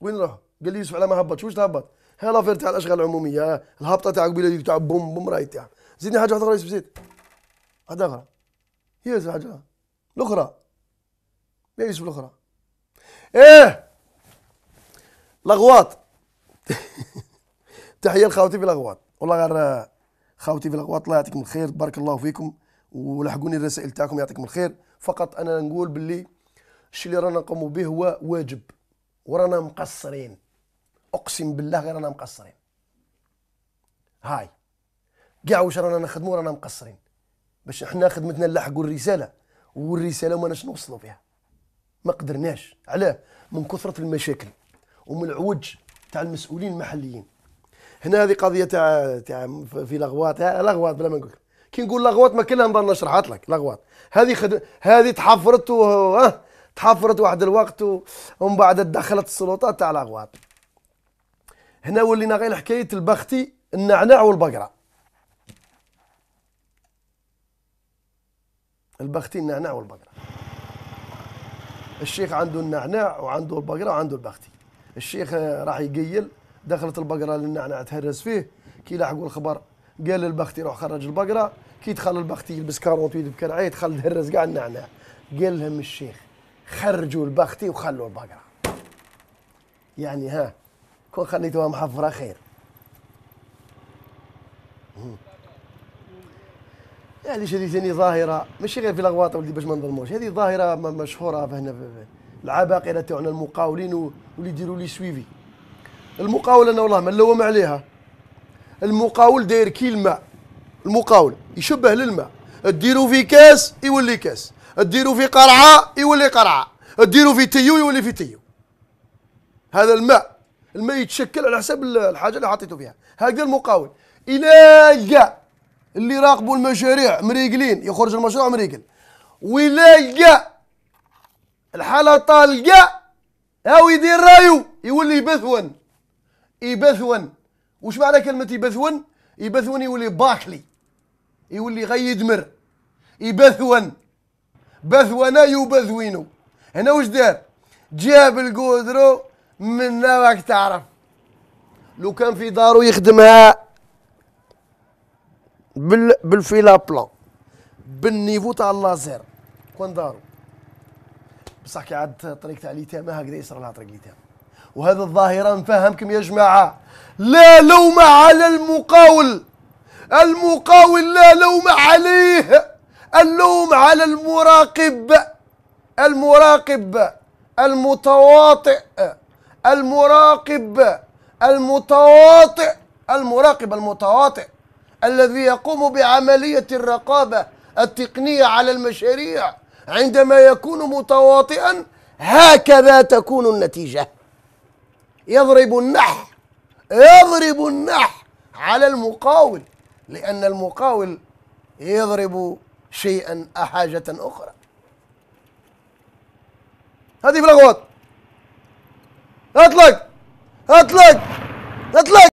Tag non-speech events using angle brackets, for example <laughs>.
وين راح؟ قال لي يوسف على ما هبط شو تهبط؟ هي لافير تاع الاشغال العموميه الهابطه تاع قبيله تاع بوم بوم رايت تاع زيدني حاجه اخرى يوسف زيد هذا اخرى هي حاجه الاخرى يا يوسف الاخرى ايه لغوات <laughs> تحيه لخاوتي في الاغواط والله غير خاوتي في الاغواط الله يعطيكم الخير بارك الله فيكم ولحقوني الرسائل تاعكم يعطيكم الخير فقط انا نقول باللي الشيء اللي رانا نقوموا به هو واجب ورانا مقصرين اقسم بالله غير رانا مقصرين هاي كاع واش رانا نخدموا رانا مقصرين باش حنا خدمتنا نلحقوا الرساله والرساله ما نوصلوا فيها ما قدرناش علاه من كثره المشاكل ومن العوج تاع المسؤولين المحليين هنا هذه قضيه تاع تاع في لغوات لغوات بلا ما نقول كي نقول لغوات ما كلها نظل نشرحها لك لغوات هذه خد... هذه تحفرت و... اه تحفرت واحد الوقت ومن بعد دخلت السلطات تاع الاغواط هنا ولينا غير حكايه البختي النعناع والبقره البختي النعناع والبقره الشيخ عنده النعناع وعنده البقره وعنده البختي الشيخ راح يقيل دخلت البقره للنعناع تهرس فيه كي لاحقوا الخبر قال للبختي روح خرج البقره كي دخل البختي يلبس كارونتويد بكرعيه دخل تهرس كاع النعناع قال لهم الشيخ خرجوا البختي وخلوا البقرة يعني ها كون خليتوها محفرة خير يعني هذه ثاني ظاهرة ماشي غير في الأغواط ولدي باش ما نظلموش هذه ظاهرة مشهورة هنا العباقرة تاعنا المقاولين واللي يديروا لي سويفي المقاول أنا والله ما نلوم عليها المقاول داير كي الماء المقاول يشبه للماء تديروا في كاس يولي كاس ديروا في قرعه يولي قرعه ديروا في تيو يولي في تيو هذا الماء الماء يتشكل على حسب الحاجه اللي حطيته فيها هكذا المقاول الى كاع اللي يراقبوا المشاريع مريقلين يخرج المشروع مريقل ويلاقى الحاله طالقه هاو يدير رايو يولي يبثون يبثون وش معنى كلمه يبثون يبثون يولي باكلي يولي غيدمر يبثون بثونا يبذوينو هنا واش دار جاب القودرو من راك تعرف لو كان في دارو يخدمها بال بالفيلا بلان بالنيفو تاع اللازير كون دارو بصح كي عاد الطريق تاع اليتامى هكذا يصرى لها طريق اليتامى وهذا الظاهره نفهمكم يا جماعه لا لوم على المقاول المقاول لا لوم عليه اللوم على المراقب المراقب المتواطئ المراقب المتواطئ المراقب المتواطئ الذي يقوم بعملية الرقابة التقنية على المشاريع عندما يكون متواطئا هكذا تكون النتيجة يضرب النح يضرب النح على المقاول لأن المقاول يضرب شيئا أحاجة أخرى هذه في اطلق اطلق اطلق